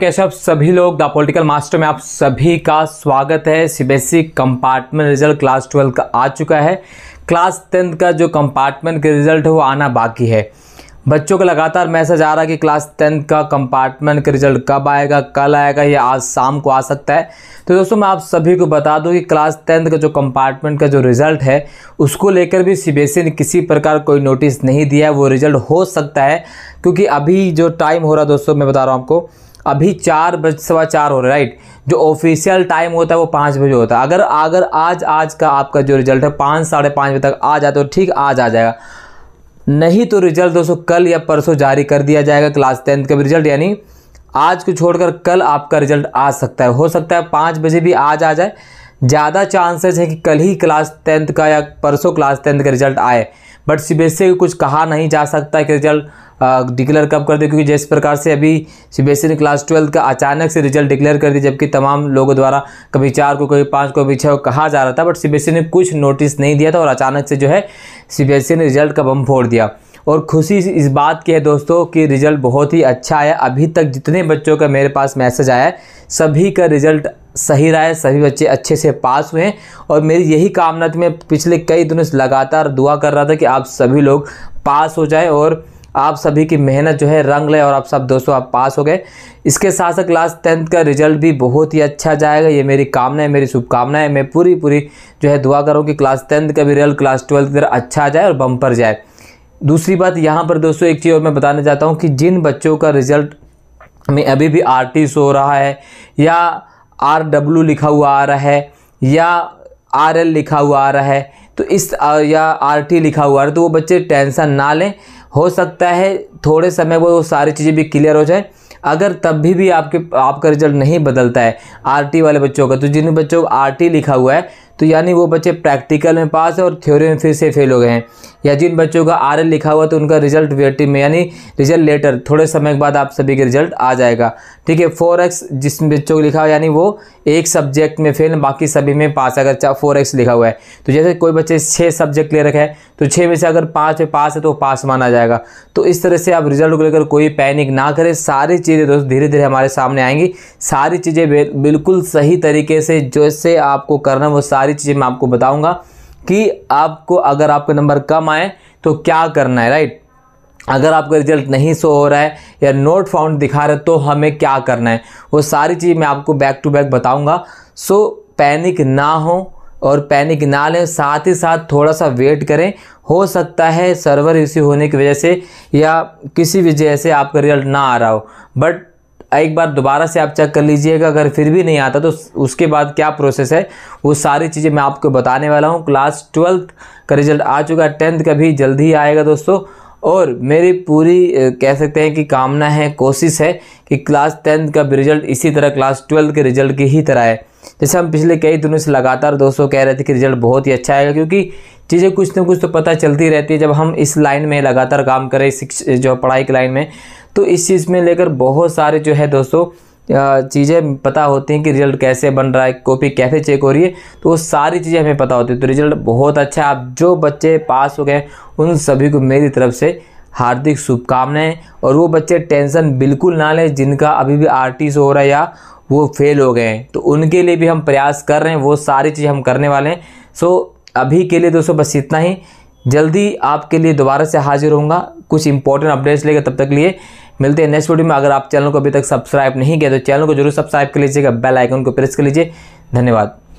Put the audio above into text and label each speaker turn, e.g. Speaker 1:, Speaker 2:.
Speaker 1: कैसे आप सभी लोग द पॉलिटिकल मास्टर में आप सभी का स्वागत है CBSE compartment result class twelve का आ चुका है क्लास टेंथ का जो कंपार्टमेंट के रिजल्ट है वो आना बाकी है बच्चों का लगातार मैसेज आ रहा है कि क्लास टेंथ का कंपार्टमेंट का रिजल्ट कब आएगा कल आएगा या आज शाम को आ सकता है तो दोस्तों मैं आप सभी को बता दूं कि क्लास टेंथ का जो कंपार्टमेंट का जो रिजल्ट है उसको लेकर भी सीबीएसई ने किसी प्रकार कोई नोटिस नहीं दिया है वो रिजल्ट हो सकता है क्योंकि अभी जो टाइम हो रहा है दोस्तों मैं बता रहा हूँ आपको अभी चार बज सवा चार हो रहा है राइट जो ऑफिशियल टाइम होता है वो पाँच बजे होता है अगर अगर आज आज का आपका जो रिजल्ट है पाँच साढ़े पाँच बजे तक आ जाता है तो ठीक आज आ जाएगा नहीं तो रिजल्ट दोस्तों कल या परसों जारी कर दिया जाएगा क्लास टेंथ का रिजल्ट यानी आज को छोड़कर कल आपका रिजल्ट आ सकता है हो सकता है पाँच बजे भी आज आ जाए ज़्यादा चांसेस है कि कल ही क्लास टेंथ का या परसों क्लास टेंथ का रिजल्ट आए बट सी बी कुछ कहा नहीं जा सकता कि रिजल्ट डिक्लेयर कब कर दे क्योंकि जिस प्रकार से अभी सी e ने क्लास ट्वेल्थ का अचानक से रिजल्ट डिक्लेयर कर दिया जबकि तमाम लोगों द्वारा कभी चार को कभी पाँच को कभी छः को कहा जा रहा था बट सी e ने कुछ नोटिस नहीं दिया था और अचानक से जो है सी e ने रिजल्ट का बम फोड़ दिया और खुशी इस बात की है दोस्तों कि रिज़ल्ट बहुत ही अच्छा आया अभी तक जितने बच्चों का मेरे पास मैसेज आया है सभी का रिज़ल्ट सही रहा है सभी बच्चे अच्छे से पास हुए हैं और मेरी यही कामना थी मैं पिछले कई दिनों से लगातार दुआ कर रहा था कि आप सभी लोग पास हो जाए और आप सभी की मेहनत जो है रंग ले और आप सब दोस्तों आप पास हो गए इसके साथ साथ क्लास टेंथ का रिजल्ट भी बहुत ही अच्छा जाएगा ये मेरी कामना है मेरी शुभकामना है मैं पूरी पूरी जो है दुआ करूँ कि क्लास टेंथ का भी रिजल्ट क्लास ट्वेल्थ का अच्छा जाए और बम्पर जाए दूसरी बात यहाँ पर दोस्तों एक चीज़ और मैं बताना चाहता हूँ कि जिन बच्चों का रिजल्ट में अभी भी आर टी सो रहा है या आर डब्ल्यू लिखा हुआ आ रहा है या आर एल लिखा हुआ आ रहा है तो इस या आर टी लिखा हुआ आ रहा है तो वो बच्चे टेंशन ना लें हो सकता है थोड़े समय वो सारी चीज़ें भी क्लियर हो जाए अगर तब भी भी आपके आपका रिजल्ट नहीं बदलता है आरटी वाले बच्चों का तो जिन बच्चों को आरटी लिखा हुआ है तो यानी वो बच्चे प्रैक्टिकल में पास है और थ्योरी में फिर से फेल हो गए हैं या जिन बच्चों का आर लिखा हुआ तो उनका रिजल्ट वेटिंग में यानी रिजल्ट लेटर थोड़े समय के बाद आप सभी के रिजल्ट आ जाएगा ठीक है फोर एक्स जिस बच्चों को लिखा हुआ यानी वो एक सब्जेक्ट में फेल बाकी सभी में पास अगर फोर एक्स लिखा हुआ है तो जैसे कोई बच्चे छः सब्जेक्ट ले रखे हैं तो छः में से अगर पाँच में पास है तो पास माना जाएगा तो इस तरह से आप रिजल्ट को लेकर कोई पैनिक ना करें सारी चीज़ें दोस्त धीरे धीरे हमारे सामने आएंगी सारी चीज़ें बिल्कुल सही तरीके से जैसे आपको करना वो सारी सारी चीज़ें मैं आपको बताऊँगा कि आपको अगर आपका नंबर कम आए तो क्या करना है राइट अगर आपका रिजल्ट नहीं शो हो रहा है या नोट फाउंड दिखा रहे तो हमें क्या करना है वो सारी चीज़ मैं आपको बैक टू बैक बताऊंगा सो पैनिक ना हो और पैनिक ना लें साथ ही साथ थोड़ा सा वेट करें हो सकता है सर्वर इश्यू होने की वजह से या किसी वजह से आपका रिजल्ट ना आ रहा हो बट एक बार दोबारा से आप चेक कर लीजिएगा अगर फिर भी नहीं आता तो उसके बाद क्या प्रोसेस है वो सारी चीज़ें मैं आपको बताने वाला हूँ क्लास ट्वेल्थ का रिजल्ट आ चुका है टेंथ का भी जल्द ही आएगा दोस्तों और मेरी पूरी कह सकते हैं कि कामना है कोशिश है कि क्लास टेंथ का रिजल्ट इसी तरह क्लास ट्वेल्थ के रिजल्ट की ही तरह है जैसे हम पिछले कई दिनों से लगातार दोस्तों कह रहे थे कि रिजल्ट बहुत ही अच्छा आएगा क्योंकि चीज़ें कुछ ना कुछ तो पता चलती रहती है जब हम इस लाइन में लगातार काम करें शिक्षा जो पढ़ाई की लाइन में तो इस चीज़ में लेकर बहुत सारे जो है दोस्तों चीज़ें पता होती हैं कि रिजल्ट कैसे बन रहा है कॉपी कैसे चेक हो रही है तो वो सारी चीज़ें हमें पता होती है तो रिजल्ट बहुत अच्छा है आप जो बच्चे पास हो गए उन सभी को मेरी तरफ से हार्दिक शुभकामनाएं और वो बच्चे टेंशन बिल्कुल ना लें जिनका अभी भी आर हो रहा है या वो फेल हो गए हैं तो उनके लिए भी हम प्रयास कर रहे हैं वो सारी चीज़ हम करने वाले हैं सो अभी के लिए दोस्तों बस इतना ही जल्दी आपके लिए दोबारा से हाजिर होंगे कुछ इंपॉर्टेंट अपडेट्स लेकर तब तक लिए मिलते हैं नेक्स्ट वीडियो में अगर आप चैनल को अभी तक सब्सक्राइब नहीं किया तो चैनल को जरूर सब्सक्राइब कर लीजिएगा बेल आइकन को प्रेस कर लीजिए धन्यवाद